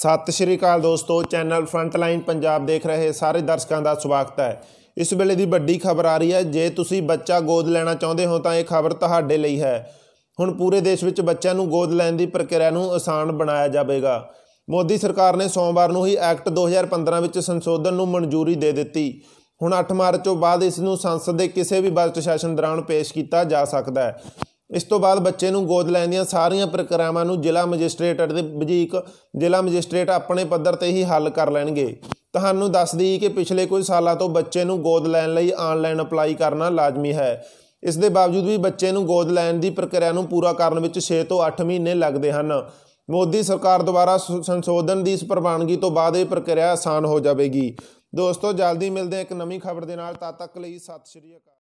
ਸਤਿ ਸ਼੍ਰੀ ਅਕਾਲ ਦੋਸਤੋ channel frontline Punjab ਦੇਖ ਰਹੇ ਸਾਰੇ ਦਰਸ਼ਕਾਂ ਦਾ ਸਵਾਗਤ ਹੈ ਇਸ ਵੇਲੇ ਦੀ ਵੱਡੀ ਖਬਰ ਆ ਰਹੀ ਹੈ ਜੇ ਤੁਸੀਂ ਬੱਚਾ ਗੋਦ ਲੈਣਾ ਚਾਹੁੰਦੇ ਹੋ ਤਾਂ ਇਹ ਖਬਰ ਤੁਹਾਡੇ ਲਈ ਹੈ ਹੁਣ ਪੂਰੇ ਦੇਸ਼ ਵਿੱਚ ਬੱਚਿਆਂ ਨੂੰ ਗੋਦ ਲੈਣ ਦੀ ਪ੍ਰਕਿਰਿਆ ਨੂੰ ਆਸਾਨ ਬਣਾਇਆ ਜਾਵੇਗਾ ਮੋਦੀ ਸਰਕਾਰ ਨੇ ਸੋਮਵਾਰ ਨੂੰ ਹੀ ਐਕਟ 2015 ਵਿੱਚ ਸੰਸ਼ੋਧਨ ਨੂੰ ਮਨਜ਼ੂਰੀ ਦੇ ਦਿੱਤੀ ਹੁਣ 8 ਮਾਰਚ ਤੋਂ ਬਾਅਦ ਇਸ ਨੂੰ ਸੰਸਦ ਦੇ ਕਿਸੇ ਵੀ ਬਜਟ ਸੈਸ਼ਨ ਦੌਰਾਨ ਪੇਸ਼ ਕੀਤਾ ਜਾ ਸਕਦਾ ਹੈ ਇਸ ਤੋਂ ਬਾਅਦ ਬੱਚੇ ਨੂੰ ਗੋਦ ਲੈਣ ਦੀਆਂ ਸਾਰੀਆਂ ਪ੍ਰਕਿਰਿਆਵਾਂ ਨੂੰ ਜ਼ਿਲ੍ਹਾ ਮੈਜਿਸਟ੍ਰੇਟ ਦੇ ਵਜੀਕ ਜ਼ਿਲ੍ਹਾ ਮੈਜਿਸਟ੍ਰੇਟ ਆਪਣੇ ਪੱਧਰ ਤੇ ਹੀ ਹੱਲ ਕਰ ਲੈਣਗੇ ਤੁਹਾਨੂੰ ਦੱਸ ਦਈ ਕਿ ਪਿਛਲੇ ਕੁਝ ਸਾਲਾਂ ਤੋਂ ਬੱਚੇ ਨੂੰ ਗੋਦ ਲੈਣ ਲਈ ਆਨਲਾਈਨ ਅਪਲਾਈ ਕਰਨਾ ਲਾਜ਼ਮੀ ਹੈ ਇਸ ਦੇ ਬਾਵਜੂਦ ਵੀ ਬੱਚੇ ਨੂੰ ਗੋਦ ਲੈਣ ਦੀ ਪ੍ਰਕਿਰਿਆ ਨੂੰ ਪੂਰਾ ਕਰਨ ਵਿੱਚ 6 ਤੋਂ 8 ਮਹੀਨੇ ਲੱਗਦੇ ਹਨ ਮੋਦੀ ਸਰਕਾਰ ਦੁਆਰਾ ਸੰਸ਼ੋਧਨ ਦੀ ਇਸ ਪ੍ਰਵਾਨਗੀ ਤੋਂ ਬਾਅਦ ਇਹ ਪ੍ਰਕਿਰਿਆ ਆਸਾਨ ਹੋ ਜਾਵੇਗੀ ਦੋਸਤੋ ਜਲਦੀ ਮਿਲਦੇ ਹਾਂ ਇੱਕ ਨਵੀਂ ਖਬਰ ਦੇ ਨਾਲ ਤਦ ਤੱਕ ਲਈ ਸਤਿ ਸ਼੍ਰੀ ਅਕਾਲ